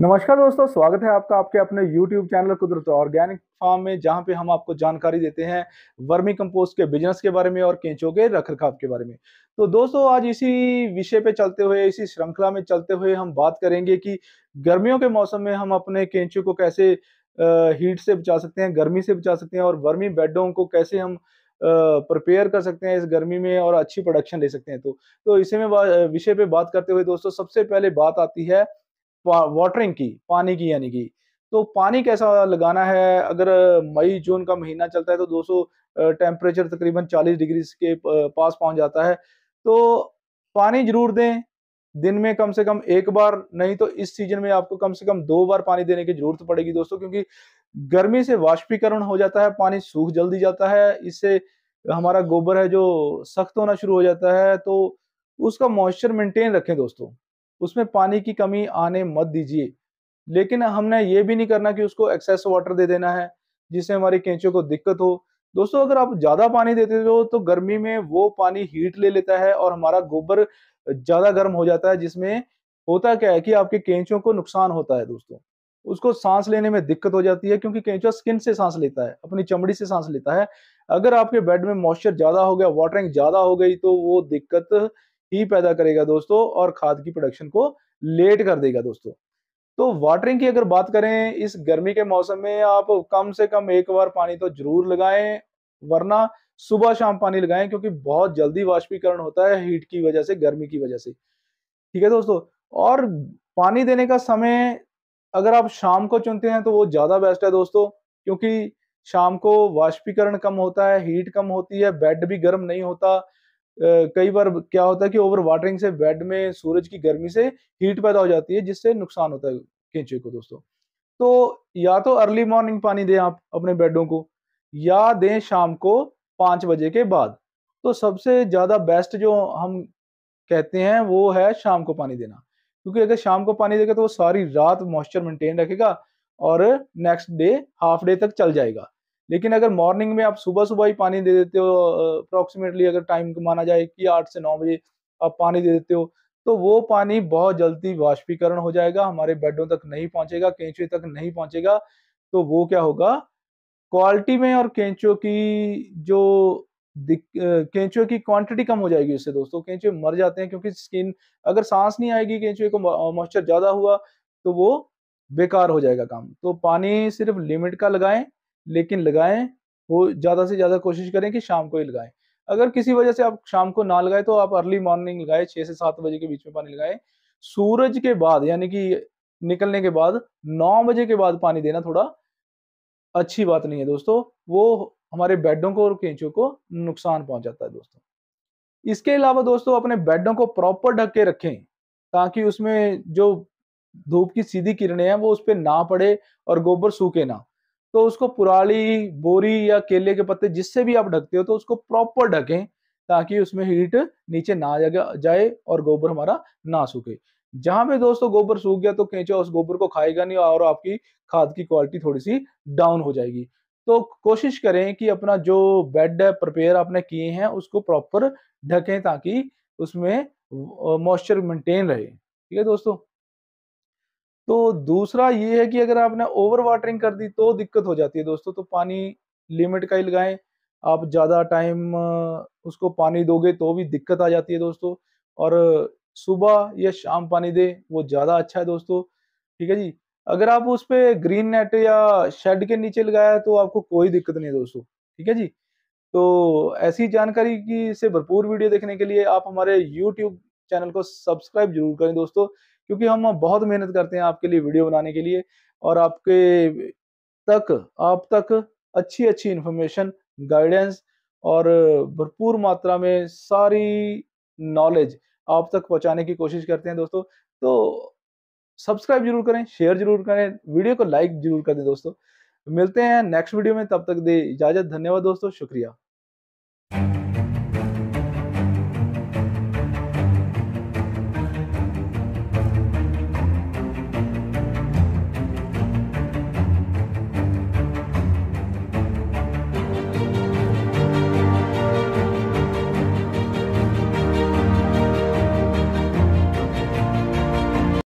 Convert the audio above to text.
नमस्कार दोस्तों स्वागत है आपका आपके अपने YouTube channel Kudrat organic farm में जहां पे हम आपको जानकारी देते हैं वर्मी कंपोस्ट के बिजनेस के बारे में और केंचों के रखरखाव के बारे में तो दोस्तों आज इसी विषय पे चलते हुए इसी श्रृंखला में चलते हुए हम बात करेंगे कि गर्मियों के मौसम में हम अपने केंचों को कैसे हीट से बचा सकते हैं गर्मी से बचा सकते हैं और वर्मी बेडों को कैसे हम प्रिपेयर कर सकते हैं इस गर्मी में और अच्छी प्रोडक्शन ले सकते हैं तो, तो इसी में विषय पे बात करते हुए दोस्तों सबसे पहले बात आती है वाटरिंग की पानी की यानी कि तो पानी कैसा लगाना है अगर मई जून का महीना चलता है तो सौ टेम्परेचर तकरीबन 40 डिग्री के पास पहुंच जाता है तो पानी जरूर दें दिन में कम से कम एक बार नहीं तो इस सीजन में आपको कम से कम दो बार पानी देने की जरूरत पड़ेगी दोस्तों क्योंकि गर्मी से वाष्पीकरण हो जाता है पानी सूख जल्दी जाता है इससे हमारा गोबर है जो सख्त होना शुरू हो जाता है तो उसका मॉइस्चर मेंटेन रखें दोस्तों उसमें पानी की कमी आने मत दीजिए लेकिन हमने ये भी नहीं करना कि उसको एक्सेस वाटर दे देना है जिससे हमारी कैंचों को दिक्कत हो दोस्तों अगर आप ज़्यादा पानी देते हो तो गर्मी में वो पानी हीट ले लेता है और हमारा गोबर ज़्यादा गर्म हो जाता है जिसमें होता क्या है कि आपके कैंचों को नुकसान होता है दोस्तों उसको सांस लेने में दिक्कत हो जाती है क्योंकि कैंचा स्किन से सांस लेता है अपनी चमड़ी से सांस लेता है अगर आपके बेड में मॉइस्चर ज़्यादा हो गया वाटरिंग ज़्यादा हो गई तो वो दिक्कत ही पैदा करेगा दोस्तों और खाद की प्रोडक्शन को लेट कर देगा दोस्तों तो वाटरिंग की अगर बात करें इस गर्मी के मौसम में आप कम से कम एक बार पानी तो जरूर लगाएं वरना सुबह शाम पानी लगाएं क्योंकि बहुत जल्दी वाष्पीकरण होता है हीट की वजह से गर्मी की वजह से ठीक है दोस्तों और पानी देने का समय अगर आप शाम को चुनते हैं तो वो ज़्यादा बेस्ट है दोस्तों क्योंकि शाम को वाष्पीकरण कम होता है हीट कम होती है बेड भी गर्म नहीं होता कई बार क्या होता है कि ओवर वाटरिंग से बेड में सूरज की गर्मी से हीट पैदा हो जाती है जिससे नुकसान होता है केंचुए को दोस्तों तो या तो अर्ली मॉर्निंग पानी दें आप अपने बेडों को या दें शाम को पाँच बजे के बाद तो सबसे ज़्यादा बेस्ट जो हम कहते हैं वो है शाम को पानी देना क्योंकि अगर शाम को पानी देगा तो वो सारी रात मॉइस्चर मेंटेन रखेगा और नेक्स्ट डे हाफ डे तक चल जाएगा लेकिन अगर मॉर्निंग में आप सुबह सुबह ही पानी दे देते हो अप्रॉक्सीमेटली अगर टाइम माना जाए कि आठ से नौ बजे आप पानी दे देते हो तो वो पानी बहुत जल्दी वाष्पीकरण हो जाएगा हमारे बेडों तक नहीं पहुंचेगा केंचुए तक नहीं पहुंचेगा तो वो क्या होगा क्वालिटी में और केंचुओं की जो केंचुए की क्वांटिटी कम हो जाएगी उससे दोस्तों केंचुए मर जाते हैं क्योंकि स्किन अगर सांस नहीं आएगी केंचुए को मॉइस्चर ज्यादा हुआ तो वो बेकार हो जाएगा काम तो पानी सिर्फ लिमिट का लगाएं लेकिन लगाएं वो ज़्यादा से ज़्यादा कोशिश करें कि शाम को ही लगाएं अगर किसी वजह से आप शाम को ना लगाए तो आप अर्ली मॉर्निंग लगाए छः से सात बजे के बीच में पानी लगाए सूरज के बाद यानी कि निकलने के बाद नौ बजे के बाद पानी देना थोड़ा अच्छी बात नहीं है दोस्तों वो हमारे बेडों को और केंचों को नुकसान पहुंचाता है दोस्तों इसके अलावा दोस्तों अपने बेडों को प्रॉपर ढक के रखें ताकि उसमें जो धूप की सीधी किरणें हैं वो उस पर ना पड़े और गोबर सूखे ना तो उसको पुराली बोरी या केले के पत्ते जिससे भी आप ढकते हो तो उसको प्रॉपर ढकें ताकि उसमें हीट नीचे ना जाए और गोबर हमारा ना सूखे जहां पे दोस्तों गोबर सूख गया तो केंचुआ उस गोबर को खाएगा नहीं और आपकी खाद की क्वालिटी थोड़ी सी डाउन हो जाएगी तो कोशिश करें कि अपना जो बेड है प्रिपेयर आपने किए हैं उसको प्रॉपर ढकें ताकि उसमें मॉइस्चर मेंटेन रहे ठीक है दोस्तों तो दूसरा ये है कि अगर आपने ओवर वाटरिंग कर दी तो दिक्कत हो जाती है दोस्तों तो पानी लिमिट का ही लगाएं आप ज़्यादा टाइम उसको पानी दोगे तो भी दिक्कत आ जाती है दोस्तों और सुबह या शाम पानी दे वो ज़्यादा अच्छा है दोस्तों ठीक है जी अगर आप उस पर ग्रीन नेट या शेड के नीचे लगाया तो आपको कोई दिक्कत नहीं दोस्तों ठीक है जी तो ऐसी जानकारी की से भरपूर वीडियो देखने के लिए आप हमारे यूट्यूब चैनल को सब्सक्राइब जरूर करें दोस्तों क्योंकि हम बहुत मेहनत करते हैं आपके लिए वीडियो बनाने के लिए और आपके तक आप तक अच्छी अच्छी इन्फॉर्मेशन गाइडेंस और भरपूर मात्रा में सारी नॉलेज आप तक पहुंचाने की कोशिश करते हैं दोस्तों तो सब्सक्राइब जरूर करें शेयर जरूर करें वीडियो को लाइक जरूर कर दें दोस्तों मिलते हैं नेक्स्ट वीडियो में तब तक दे इजाजत धन्यवाद दोस्तों शुक्रिया